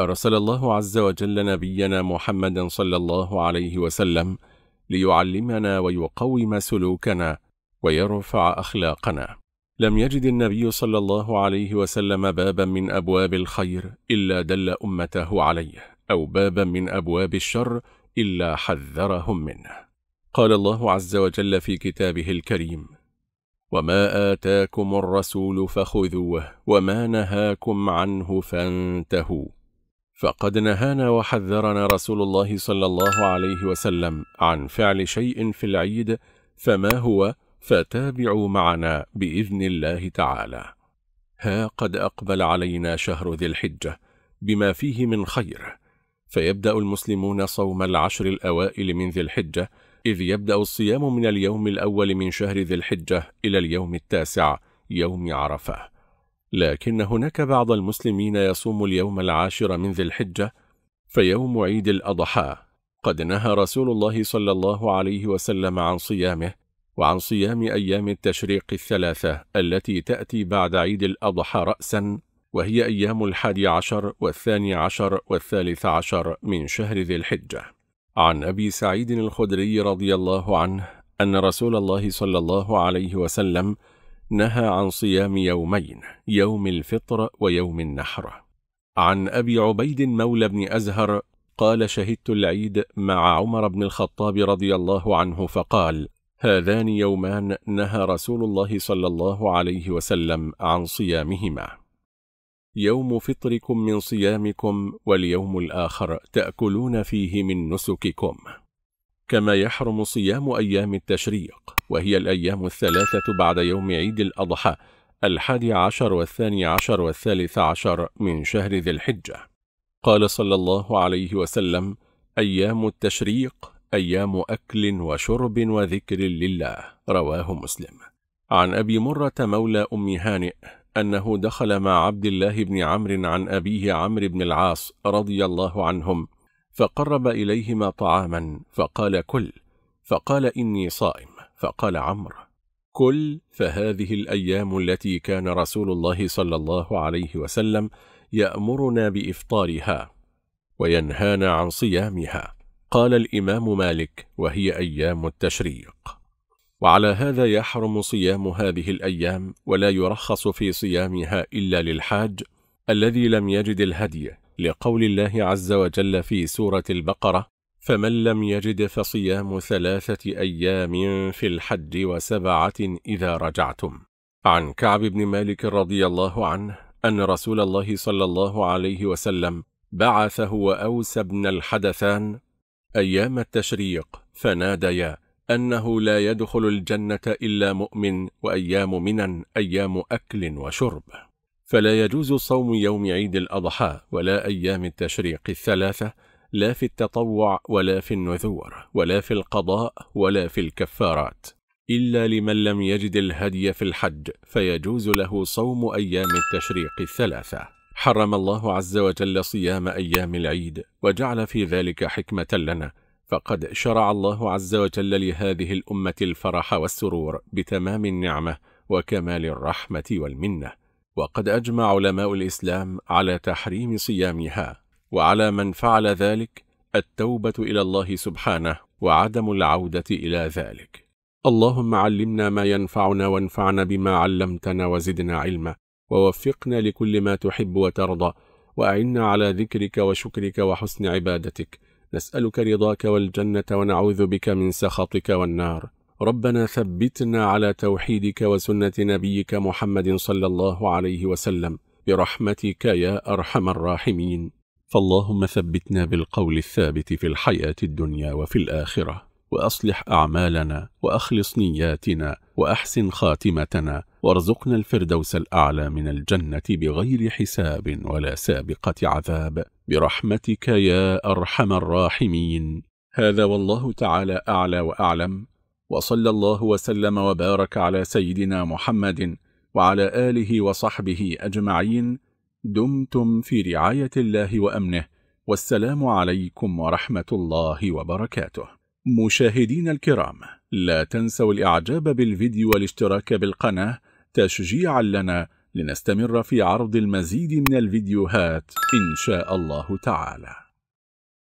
أرسل الله عز وجل نبينا محمدا صلى الله عليه وسلم ليعلمنا ويقوم سلوكنا ويرفع أخلاقنا لم يجد النبي صلى الله عليه وسلم بابا من أبواب الخير إلا دل أمته عليه أو بابا من أبواب الشر إلا حذرهم منه قال الله عز وجل في كتابه الكريم وما آتاكم الرسول فخذوه وما نهاكم عنه فانتهوا فقد نهانا وحذرنا رسول الله صلى الله عليه وسلم عن فعل شيء في العيد فما هو فتابعوا معنا بإذن الله تعالى ها قد أقبل علينا شهر ذي الحجة بما فيه من خير فيبدأ المسلمون صوم العشر الأوائل من ذي الحجة إذ يبدأ الصيام من اليوم الأول من شهر ذي الحجة إلى اليوم التاسع يوم عرفة لكن هناك بعض المسلمين يصوم اليوم العاشر من ذي الحجة فيوم عيد الأضحى قد نهى رسول الله صلى الله عليه وسلم عن صيامه وعن صيام أيام التشريق الثلاثة التي تأتي بعد عيد الأضحى رأسا وهي أيام الحادي عشر والثاني عشر والثالث عشر من شهر ذي الحجة عن أبي سعيد الخدري رضي الله عنه أن رسول الله صلى الله عليه وسلم نهى عن صيام يومين يوم الفطر ويوم النحر عن أبي عبيد مولى بن أزهر قال شهدت العيد مع عمر بن الخطاب رضي الله عنه فقال هذان يومان نهى رسول الله صلى الله عليه وسلم عن صيامهما يوم فطركم من صيامكم واليوم الآخر تأكلون فيه من نسككم كما يحرم صيام أيام التشريق وهي الأيام الثلاثة بعد يوم عيد الأضحى الحادي عشر والثاني عشر والثالث عشر من شهر ذي الحجة قال صلى الله عليه وسلم أيام التشريق أيام أكل وشرب وذكر لله رواه مسلم عن أبي مرة مولى أم هانئ أنه دخل مع عبد الله بن عمرو عن أبيه عمرو بن العاص رضي الله عنهم فقرب إليهما طعاما فقال كل فقال إني صائم فقال عمرو كل فهذه الأيام التي كان رسول الله صلى الله عليه وسلم يأمرنا بإفطارها وينهانا عن صيامها قال الإمام مالك وهي أيام التشريق وعلى هذا يحرم صيام هذه الأيام ولا يرخص في صيامها إلا للحاج الذي لم يجد الهدي لقول الله عز وجل في سورة البقرة فمن لم يجد فصيام ثلاثة أيام في الحج وسبعة إذا رجعتم عن كعب بن مالك رضي الله عنه أن رسول الله صلى الله عليه وسلم بعثه وأوس بن الحدثان أيام التشريق فناديا أنه لا يدخل الجنة إلا مؤمن وأيام منا أيام أكل وشرب فلا يجوز صوم يوم عيد الأضحى ولا أيام التشريق الثلاثة لا في التطوع ولا في النذور ولا في القضاء ولا في الكفارات إلا لمن لم يجد الهدي في الحج فيجوز له صوم أيام التشريق الثلاثة حرم الله عز وجل صيام أيام العيد وجعل في ذلك حكمة لنا فقد شرع الله عز وجل لهذه الأمة الفرح والسرور بتمام النعمة وكمال الرحمة والمنه وقد أجمع علماء الإسلام على تحريم صيامها وعلى من فعل ذلك التوبة إلى الله سبحانه وعدم العودة إلى ذلك اللهم علمنا ما ينفعنا وانفعنا بما علمتنا وزدنا علما ووفقنا لكل ما تحب وترضى وأعنا على ذكرك وشكرك وحسن عبادتك نسألك رضاك والجنة ونعوذ بك من سخطك والنار ربنا ثبتنا على توحيدك وسنة نبيك محمد صلى الله عليه وسلم برحمتك يا أرحم الراحمين فاللهم ثبتنا بالقول الثابت في الحياة الدنيا وفي الآخرة وأصلح أعمالنا وأخلص نياتنا وأحسن خاتمتنا وارزقنا الفردوس الأعلى من الجنة بغير حساب ولا سابقة عذاب برحمتك يا أرحم الراحمين هذا والله تعالى أعلى وأعلم وصلى الله وسلم وبارك على سيدنا محمد وعلى آله وصحبه أجمعين دمتم في رعاية الله وأمنه والسلام عليكم ورحمة الله وبركاته مشاهدين الكرام لا تنسوا الإعجاب بالفيديو والاشتراك بالقناة تشجيعا لنا لنستمر في عرض المزيد من الفيديوهات إن شاء الله تعالى